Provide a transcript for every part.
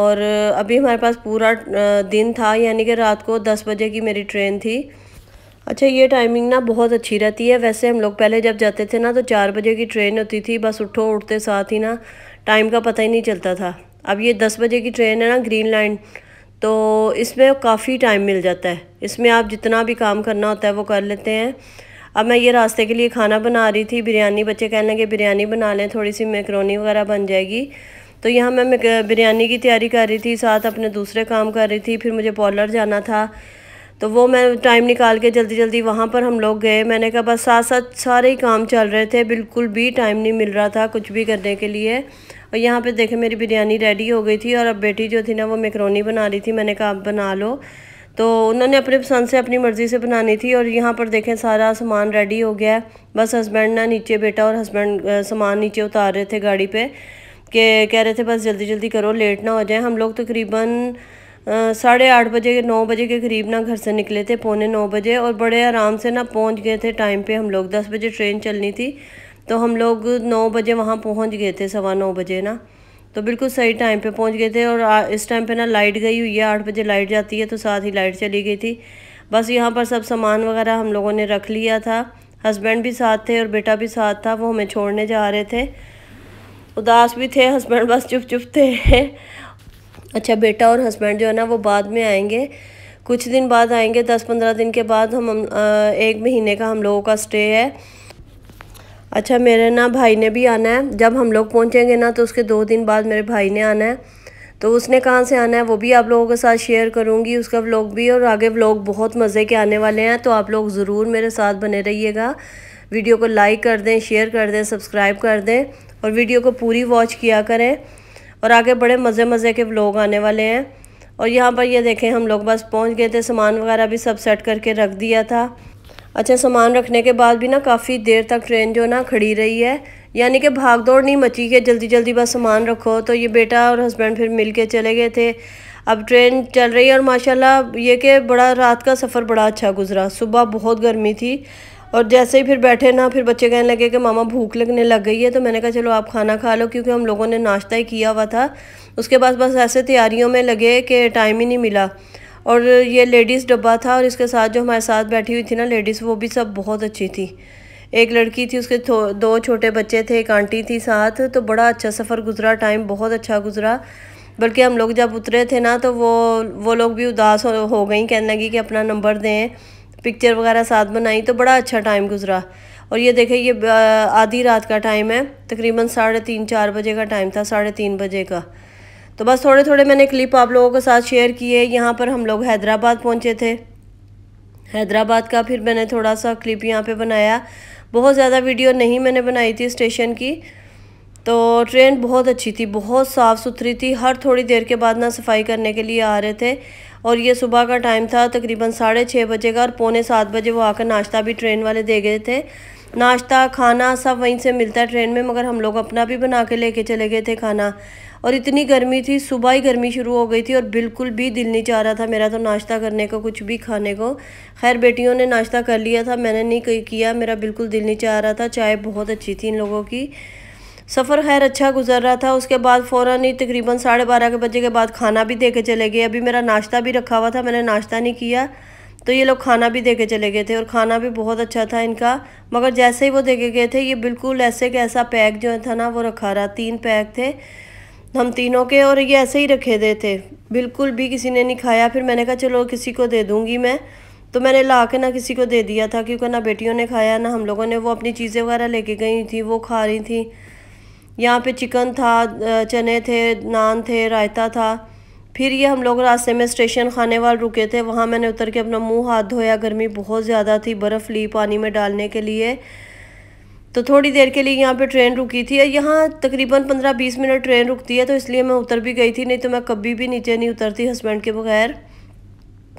और अभी हमारे पास पूरा दिन था यानी कि रात को दस बजे की मेरी ट्रेन थी अच्छा ये टाइमिंग ना बहुत अच्छी रहती है वैसे हम लोग पहले जब जाते थे ना तो चार बजे की ट्रेन होती थी बस उठो उठते साथ ही ना टाइम का पता ही नहीं चलता था अब ये दस बजे की ट्रेन है ना ग्रीन लाइन तो इसमें काफ़ी टाइम मिल जाता है इसमें आप जितना भी काम करना होता है वो कर लेते हैं अब मैं ये रास्ते के लिए खाना बना रही थी बिरयानी बच्चे कहने लगे बिरयानी बना लें थोड़ी सी मैक्रोनी वगैरह बन जाएगी तो यहाँ मैं, बिरयानी की तैयारी कर रही थी साथ अपने दूसरे काम कर रही थी फिर मुझे पॉलर जाना था तो वो मैं टाइम निकाल के जल्दी जल्दी वहाँ पर हम लोग गए मैंने कहा बस साथ साथ सारे ही काम चल रहे थे बिल्कुल भी टाइम नहीं मिल रहा था कुछ भी करने के लिए और यहाँ पे देखे मेरी बिरयानी रेडी हो गई थी और अब बेटी जो थी ना वो मेकरोनी बना रही थी मैंने कहा आप बना लो तो उन्होंने अपने पसंद से अपनी मर्ज़ी से बनानी थी और यहाँ पर देखें सारा सामान रेडी हो गया है बस हस्बैंड ना नीचे बेटा और हस्बैंड सामान नीचे उतार रहे थे गाड़ी पर कि कह रहे थे बस जल्दी जल्दी करो लेट ना हो जाए हम लोग तकरीबन साढ़े आठ बजे नौ बजे के करीब ना घर से निकले थे पौने नौ बजे और बड़े आराम से ना पहुंच गए थे टाइम पे हम लोग दस बजे ट्रेन चलनी थी तो हम लोग नौ बजे वहाँ पहुँच गए थे सवा नौ बजे ना तो बिल्कुल सही टाइम पे पहुँच गए थे और इस टाइम पे ना लाइट गई हुई है आठ बजे लाइट जाती है तो साथ ही लाइट चली गई थी बस यहाँ पर सब सामान वगैरह हम लोगों ने रख लिया था हस्बैंड भी साथ थे और बेटा भी साथ था वो हमें छोड़ने जा रहे थे उदास भी थे हस्बैंड बस चुप चुप थे अच्छा बेटा और हस्बैंड जो है ना वो बाद में आएंगे कुछ दिन बाद आएंगे दस पंद्रह दिन के बाद हम एक महीने का हम लोगों का स्टे है अच्छा मेरे ना भाई ने भी आना है जब हम लोग पहुँचेंगे ना तो उसके दो दिन बाद मेरे भाई ने आना है तो उसने कहाँ से आना है वो भी आप लोगों के साथ शेयर करूँगी उसका व्लॉग भी और आगे व्लॉग बहुत मज़े के आने वाले हैं तो आप लोग ज़रूर मेरे साथ बने रहिएगा वीडियो को लाइक कर दें शेयर कर दें सब्सक्राइब कर दें और वीडियो को पूरी वॉच किया करें और आगे बड़े मज़े मज़े के व्लॉग आने वाले हैं और यहाँ पर ये देखें हम लोग बस पहुँच गए थे सामान वगैरह भी सब सेट करके रख दिया था अच्छा सामान रखने के बाद भी ना काफ़ी देर तक ट्रेन जो ना खड़ी रही है यानी कि भाग दौड़ नहीं मची कि जल्दी जल्दी बस सामान रखो तो ये बेटा और हस्बैंड फिर मिल के चले गए थे अब ट्रेन चल रही है और माशाल्लाह ये कि बड़ा रात का सफ़र बड़ा अच्छा गुजरा सुबह बहुत गर्मी थी और जैसे ही फिर बैठे ना फिर बच्चे कहने लगे कि मामा भूख लगने लग गई है तो मैंने कहा चलो आप खाना खा लो क्योंकि हम लोगों ने नाश्ता ही किया हुआ था उसके बाद बस ऐसे तैयारियों में लगे कि टाइम ही नहीं मिला और ये लेडीज़ डब्बा था और इसके साथ जो हमारे साथ बैठी हुई थी ना लेडीज़ वो भी सब बहुत अच्छी थी एक लड़की थी उसके दो छोटे बच्चे थे एक आंटी थी साथ तो बड़ा अच्छा सफ़र गुजरा टाइम बहुत अच्छा गुजरा बल्कि हम लोग जब उतरे थे ना तो वो वो लोग भी उदास हो, हो गई कहने लगी कि अपना नंबर दें पिक्चर वगैरह साथ बनाई तो बड़ा अच्छा टाइम गुजरा और ये देखें ये आधी रात का टाइम है तकरीबन साढ़े तीन चार बजे का टाइम था साढ़े तीन बजे का तो बस थोड़े थोड़े मैंने क्लिप आप लोगों के साथ शेयर किए यहाँ पर हम लोग हैदराबाद पहुँचे थे हैदराबाद का फिर मैंने थोड़ा सा क्लिप यहाँ पर बनाया बहुत ज़्यादा वीडियो नहीं मैंने बनाई थी स्टेशन की तो ट्रेन बहुत अच्छी थी बहुत साफ़ सुथरी थी हर थोड़ी देर के बाद ना सफाई करने के लिए आ रहे थे और ये सुबह का टाइम था तकरीबन साढ़े छः बजे का और पौने सात बजे वो आकर नाश्ता भी ट्रेन वाले दे गए थे नाश्ता खाना सब वहीं से मिलता है ट्रेन में मगर हम लोग अपना भी बना के लेके चले गए थे खाना और इतनी गर्मी थी सुबह ही गर्मी शुरू हो गई थी और बिल्कुल भी दिल नहीं चाह रहा था मेरा तो नाश्ता करने को कुछ भी खाने को खैर बेटियों ने नाश्ता कर लिया था मैंने नहीं किया मेरा बिल्कुल दिल नहीं चाह रहा था चाय बहुत अच्छी थी इन लोगों की सफ़र खैर अच्छा गुजर रहा था उसके बाद फ़ौर ही तकरीबन साढ़े बारह के बजे के बाद खाना भी दे के चले गए अभी मेरा नाश्ता भी रखा हुआ था मैंने नाश्ता नहीं किया तो ये लोग खाना भी दे के चले गए थे और खाना भी बहुत अच्छा था इनका मगर जैसे ही वो दे के गए थे ये बिल्कुल ऐसे के ऐसा पैक जो था ना वो रखा रहा तीन पैक थे हम तीनों के और ये ऐसे ही रखे हुए थे बिल्कुल भी किसी ने नहीं खाया फिर मैंने कहा चलो किसी को दे दूँगी मैं तो मैंने ला के ना किसी को दे दिया था क्योंकि ना बेटियों ने खाया ना हम लोगों ने वो अपनी चीज़ें वगैरह लेके गई थी वो खा रही थी यहाँ पे चिकन था चने थे नान थे रायता था फिर ये हम लोग रास्ते में स्टेशन खाने वाल रुके थे वहाँ मैंने उतर के अपना मुंह हाथ धोया गर्मी बहुत ज़्यादा थी बर्फ़ ली पानी में डालने के लिए तो थोड़ी देर के लिए यहाँ पे ट्रेन रुकी थी यहाँ तकरीबन पंद्रह बीस मिनट ट्रेन रुकती है तो इसलिए मैं उतर भी गई थी नहीं तो मैं कभी भी नीचे नहीं उतरती हस्बैंड के बगैर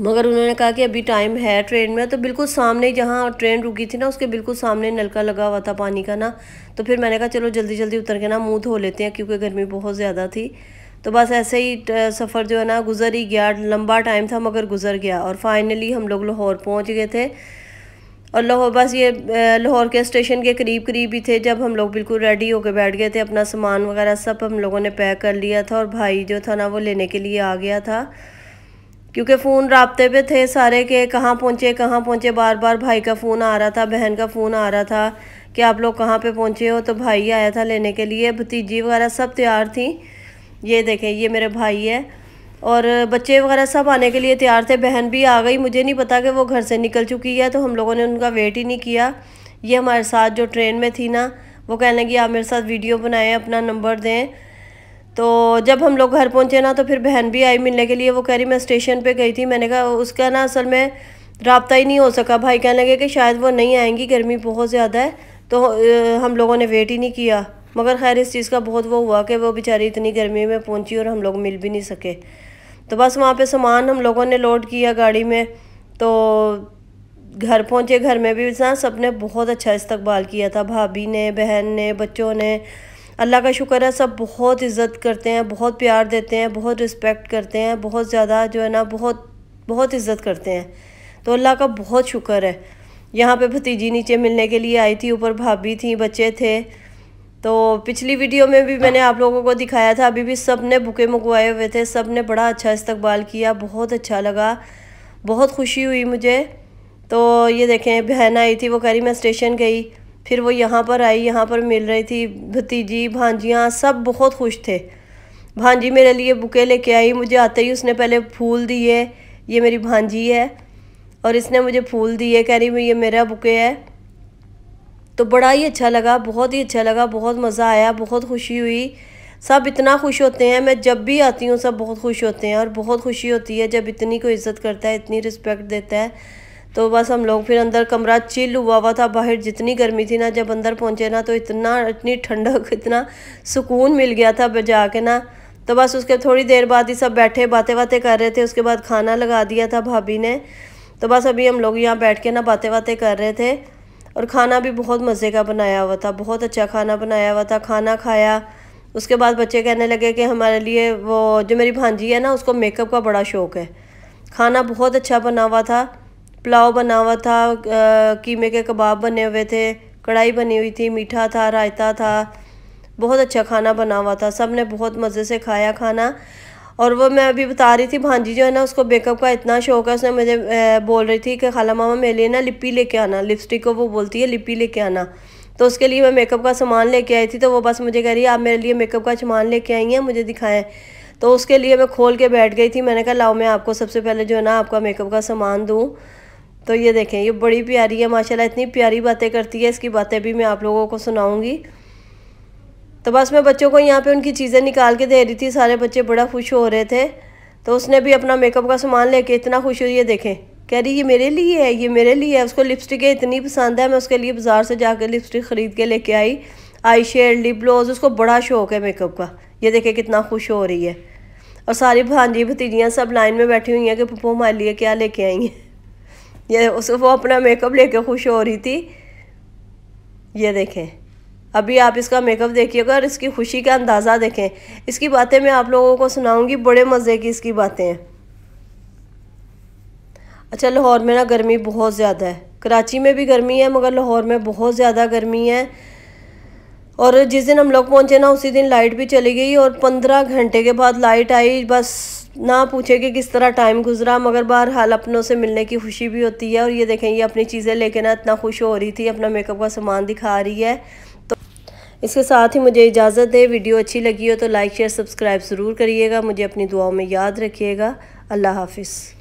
मगर उन्होंने कहा कि अभी टाइम है ट्रेन में तो बिल्कुल सामने जहाँ ट्रेन रुकी थी ना उसके बिल्कुल सामने नलका लगा हुआ था पानी का ना तो फिर मैंने कहा चलो जल्दी जल्दी उतर के ना मुँह धो लेते हैं क्योंकि गर्मी बहुत ज़्यादा थी तो बस ऐसे ही सफ़र जो है ना गुजर ही गया लंबा टाइम था मगर गुजर गया और फाइनली हम लोग लाहौर पहुँच गए थे और लाहौर बस ये लाहौर के स्टेशन के करीब करीब ही थे जब हम लोग बिल्कुल रेडी होकर बैठ गए थे अपना सामान वगैरह सब हम लोगों ने पैक कर लिया था और भाई जो था ना वो लेने के लिए आ गया था क्योंकि फ़ोन रबते पे थे सारे के कहाँ पहुँचे कहाँ पहुँचे बार बार भाई का फ़ोन आ रहा था बहन का फ़ोन आ रहा था कि आप लोग कहाँ पे पहुँचे हो तो भाई आया था लेने के लिए भतीजी वगैरह सब तैयार थी ये देखें ये मेरे भाई है और बच्चे वगैरह सब आने के लिए तैयार थे बहन भी आ गई मुझे नहीं पता कि वो घर से निकल चुकी है तो हम लोगों ने उनका वेट ही नहीं किया ये हमारे साथ जो ट्रेन में थी ना वो कहने लगी आप मेरे साथ वीडियो बनाएं अपना नंबर दें तो जब हम लोग घर पहुंचे ना तो फिर बहन भी आई मिलने के लिए वो कह रही मैं स्टेशन पे गई थी मैंने कहा उसका ना असल में रबता ही नहीं हो सका भाई कहने लगे कि शायद वो नहीं आएंगी गर्मी बहुत ज़्यादा है तो हम लोगों ने वेट ही नहीं किया मगर खैर इस चीज़ का बहुत वो हुआ कि वो बेचारी इतनी गर्मी में पहुँची और हम लोग मिल भी नहीं सके तो बस वहाँ पर सामान हम लोगों ने लोड किया गाड़ी में तो घर पहुँचे घर में भी ना ने बहुत अच्छा इस्तबाल किया था भाभी ने बहन ने बच्चों ने अल्लाह का शुक्र है सब बहुत इज़्ज़त करते हैं बहुत प्यार देते हैं बहुत रिस्पेक्ट करते हैं बहुत ज़्यादा जो है ना बहुत बहुत इज़्ज़त करते हैं तो अल्लाह का बहुत शुक्र है यहाँ पे भतीजी नीचे मिलने के लिए आई थी ऊपर भाभी थी बच्चे थे तो पिछली वीडियो में भी मैंने आप लोगों को दिखाया था अभी भी सब ने बुके मंगवाए हुए थे सब ने बड़ा अच्छा इस्तकबाल किया बहुत अच्छा लगा बहुत खुशी हुई मुझे तो ये देखें बहन आई थी वो कह रही मैं स्टेशन गई फिर वो यहाँ पर आई यहाँ पर मिल रही थी भतीजी भांजियाँ सब बहुत खुश थे भांजी मेरे लिए बुके लेके आई मुझे आते ही उसने पहले फूल दिए ये मेरी भांजी है और इसने मुझे फूल दिए कह रही ये मेरा बुके है तो बड़ा ही अच्छा लगा बहुत ही अच्छा लगा बहुत मज़ा आया बहुत खुशी हुई सब इतना खुश होते हैं मैं जब भी आती हूँ सब बहुत खुश होते हैं और बहुत खुशी होती है जब इतनी को इज़्ज़त करता है इतनी रिस्पेक्ट देता है तो बस हम लोग फिर अंदर कमरा चिल हुआ हुआ था बाहर जितनी गर्मी थी ना जब अंदर पहुँचे ना तो इतना इतनी ठंडक इतना सुकून मिल गया था बजा के ना तो बस उसके थोड़ी देर बाद ही सब बैठे बातें बातें कर रहे थे उसके बाद खाना लगा दिया था भाभी ने तो बस अभी हम लोग यहाँ बैठ के ना बातें बातें कर रहे थे और खाना भी बहुत मज़े का बनाया हुआ था बहुत अच्छा खाना बनाया हुआ था खाना खाया उसके बाद बच्चे कहने लगे कि हमारे लिए वो जो मेरी भांजी है ना उसको मेकअप का बड़ा शौक़ है खाना बहुत अच्छा बना हुआ था पुलाव बना हुआ था कीमे के कबाब बने हुए थे कढ़ाई बनी हुई थी मीठा था रायता था बहुत अच्छा खाना बना हुआ था सब ने बहुत मज़े से खाया खाना और वो मैं अभी बता रही थी भांजी जो है ना उसको मेकअप का इतना शौक है उसने मुझे बोल रही थी कि खाला मामा मेरे लिए ना लिपी लेके आना लिपस्टिक को वो बोलती है लिपी लेके आना तो उसके लिए मैं मेकअप का सामान लेके आई थी तो वो बस मुझे कह रही है आप मेरे लिए मेकअप का सामान लेके आई हैं मुझे दिखाएं तो उसके लिए मैं खोल के बैठ गई थी मैंने कहा लाओ मैं आपको सबसे पहले जो है ना आपका मेकअप का सामान दूँ तो ये देखें ये बड़ी प्यारी है माशाल्लाह इतनी प्यारी बातें करती है इसकी बातें भी मैं आप लोगों को सुनाऊंगी तो बस मैं बच्चों को यहाँ पे उनकी चीज़ें निकाल के दे रही थी सारे बच्चे बड़ा खुश हो रहे थे तो उसने भी अपना मेकअप का सामान लेके इतना खुश हुई ये देखें कह रही ये मेरे लिए है ये मेरे लिए है उसको लिपस्टिक इतनी पसंद है मैं उसके लिए बाज़ार से जा लिपस्टिक ख़रीद के लेके आई आई शेड लिप ग्लोज उसको बड़ा शौक है मेकअप का ये देखें कितना खुश हो रही है और सारी भांजी भतीजियाँ सब लाइन में बैठी हुई हैं कि पप्पो हमारे लिए क्या लेके आई हैं ये उस वो अपना मेकअप लेके खुश हो रही थी ये देखें अभी आप इसका मेकअप देखिएगा और इसकी खुशी का अंदाज़ा देखें इसकी बातें मैं आप लोगों को सुनाऊंगी बड़े मज़े की इसकी बातें हैं अच्छा लाहौर में ना गर्मी बहुत ज़्यादा है कराची में भी गर्मी है मगर लाहौर में बहुत ज़्यादा गर्मी है और जिस दिन हम लोग पहुंचे ना उसी दिन लाइट भी चली गई और पंद्रह घंटे के बाद लाइट आई बस ना पूछे कि किस तरह टाइम गुजरा मगर बाहर हाल अपनों से मिलने की खुशी भी होती है और ये देखें ये अपनी चीज़ें लेके ना इतना खुश हो रही थी अपना मेकअप का सामान दिखा रही है तो इसके साथ ही मुझे इजाज़त दे वीडियो अच्छी लगी हो तो लाइक शेयर सब्सक्राइब ज़रूर करिएगा मुझे अपनी दुआओं में याद रखिएगा अल्लाह हाफिज़